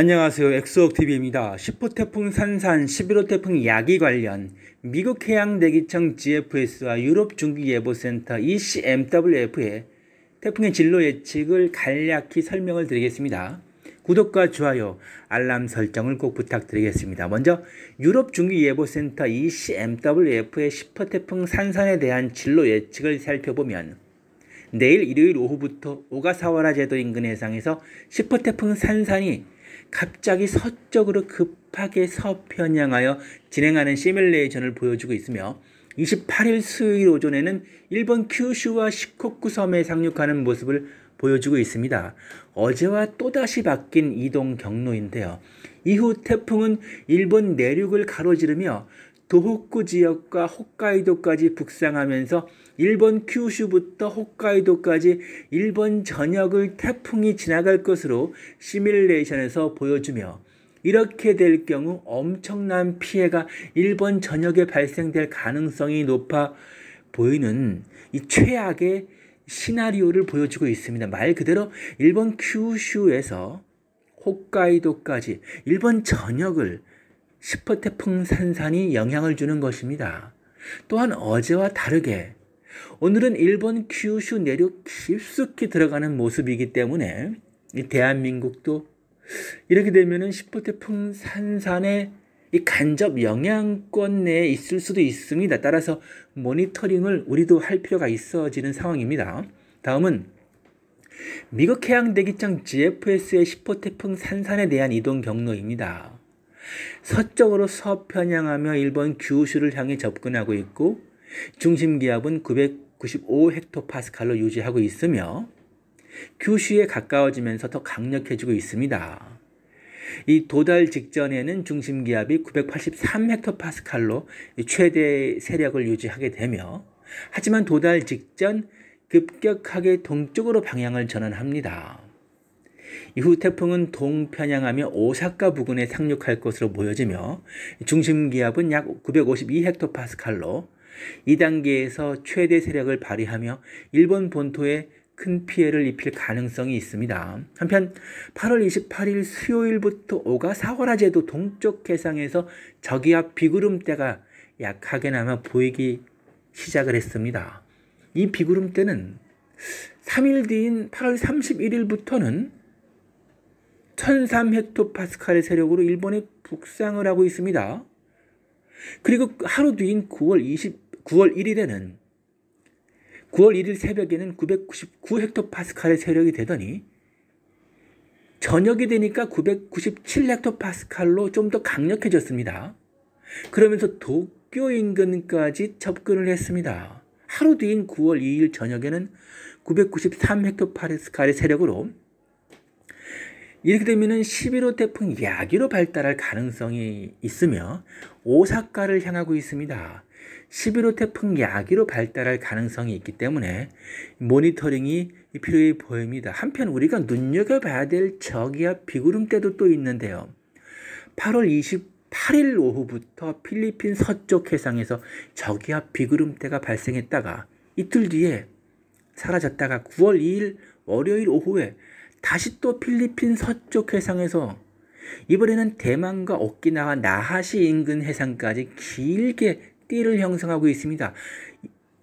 안녕하세요. 엑소옥TV입니다. 10호 태풍 산산, 11호 태풍 야기 관련 미국 해양대기청 GFS와 유럽 중기예보센터 ECMWF의 태풍의 진로 예측을 간략히 설명을 드리겠습니다. 구독과 좋아요, 알람 설정을 꼭 부탁드리겠습니다. 먼저 유럽 중기예보센터 ECMWF의 10호 태풍 산산에 대한 진로 예측을 살펴보면 내일 일요일 오후부터 오가사와라 제도 인근 해상에서 10호 태풍 산산이 갑자기 서쪽으로 급하게 서편향하여 진행하는 시뮬레이션을 보여주고 있으며 28일 수요일 오전에는 일본 큐슈와 시코쿠 섬에 상륙하는 모습을 보여주고 있습니다. 어제와 또다시 바뀐 이동 경로인데요. 이후 태풍은 일본 내륙을 가로지르며 도호쿠 그 지역과 홋카이도까지 북상하면서 일본 큐슈부터 홋카이도까지 일본 전역을 태풍이 지나갈 것으로 시뮬레이션에서 보여주며 이렇게 될 경우 엄청난 피해가 일본 전역에 발생될 가능성이 높아 보이는 이 최악의 시나리오를 보여주고 있습니다. 말 그대로 일본 큐슈에서 홋카이도까지 일본 전역을 슈퍼태풍 산산이 영향을 주는 것입니다. 또한 어제와 다르게 오늘은 일본 규슈 내륙 깊숙이 들어가는 모습이기 때문에 대한민국도 이렇게 되면 슈퍼태풍 산산의 이 간접 영향권 내에 있을 수도 있습니다. 따라서 모니터링을 우리도 할 필요가 있어지는 상황입니다. 다음은 미국 해양 대기청 GFS의 슈퍼태풍 산산에 대한 이동 경로입니다. 서쪽으로 서편향하며 일본 규슈를 향해 접근하고 있고 중심 기압은 995헥토파스칼로 유지하고 있으며 규슈에 가까워지면서 더 강력해지고 있습니다. 이 도달 직전에는 중심 기압이 983헥토파스칼로 최대 세력을 유지하게 되며 하지만 도달 직전 급격하게 동쪽으로 방향을 전환합니다. 이후 태풍은 동편향하며 오사카 부근에 상륙할 것으로 보여지며 중심 기압은 약 952헥토파스칼로 2단계에서 최대 세력을 발휘하며 일본 본토에 큰 피해를 입힐 가능성이 있습니다. 한편 8월 28일 수요일부터 오가 사월화제도 동쪽 해상에서 저기압 비구름대가 약하게나마 보이기 시작을 했습니다. 이 비구름대는 3일 뒤인 8월 31일부터는 1003헥토파스칼의 세력으로 일본에 북상을 하고 있습니다. 그리고 하루 뒤인 9월 20 9월 1일에는 9월 1일 새벽에는 999 헥토파스칼의 세력이 되더니 저녁이 되니까 997 헥토파스칼로 좀 더 강력해졌습니다. 그러면서 도쿄 인근까지 접근을 했습니다. 하루 뒤인 9월 2일 저녁에는 993 헥토파스칼의 세력으로 이렇게 되면 11호 태풍 야기로 발달할 가능성이 있으며 오사카를 향하고 있습니다. 11호 태풍 야기로 발달할 가능성이 있기 때문에 모니터링이 필요해 보입니다. 한편 우리가 눈여겨봐야 될 저기압 비구름대도 또 있는데요. 8월 28일 오후부터 필리핀 서쪽 해상에서 저기압 비구름대가 발생했다가 이틀 뒤에 사라졌다가 9월 2일 월요일 오후에 다시 또 필리핀 서쪽 해상에서 이번에는 대만과 오키나와 나하시 인근 해상까지 길게 띠를 형성하고 있습니다.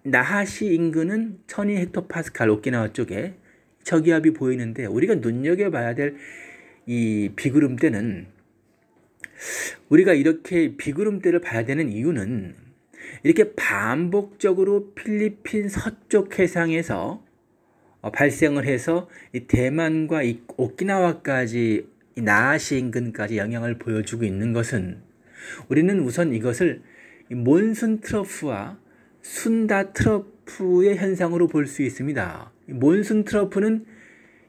나하시 인근은 천이 0 0헥토파스칼 오키나와 쪽에 저기압이 보이는데 우리가 눈여겨봐야 될 이 비구름대는 우리가 이렇게 비구름대를 봐야 되는 이유는 이렇게 반복적으로 필리핀 서쪽 해상에서 어, 발생을 해서 대만과 오키나와까지 나아시 인근까지 영향을 보여주고 있는 것은 우리는 우선 이것을 몬순 트러프와 순다 트러프의 현상으로 볼 수 있습니다. 몬순 트러프는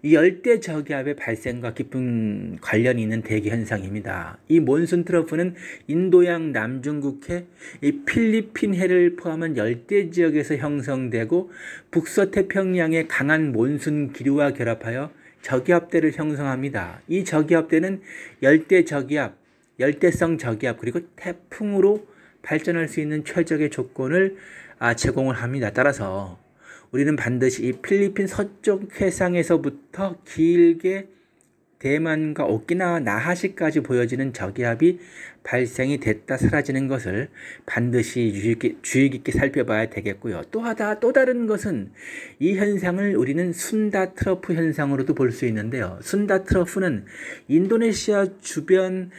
이 열대 저기압의 발생과 깊은 관련이 있는 대기 현상입니다. 이 몬순 트러프는 인도양 남중국해, 이 필리핀해를 포함한 열대 지역에서 형성되고 북서태평양의 강한 몬순 기류와 결합하여 저기압대를 형성합니다. 이 저기압대는 열대 저기압, 열대성 저기압 그리고 태풍으로 발전할 수 있는 최적의 조건을 아, 제공을 합니다. 따라서 우리는 반드시 이 필리핀 서쪽 해상에서부터 길게 대만과 오키나와 나하시까지 보여지는 저기압이 발생이 됐다 사라지는 것을 반드시 주의깊게, 살펴봐야 되겠고요. 또 하다 또 다른 것은 이 현상을 우리는 순다 트러프 현상으로도 볼 수 있는데요. 순다 트러프는 인도네시아 주변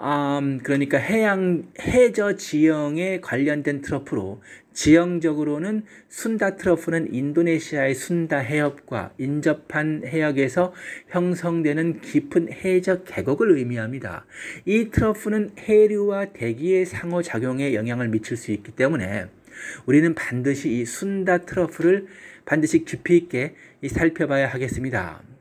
음, 그러니까 해양 해저 지형에 관련된 트러프로 지형적으로는 순다 트러프는 인도네시아의 순다 해협과 인접한 해역에서 형성되는 깊은 해저 계곡을 의미합니다. 이 트러프는 해류와 대기의 상호작용에 영향을 미칠 수 있기 때문에 우리는 반드시 이 순다 트러프를 반드시 깊이 있게 살펴봐야 하겠습니다.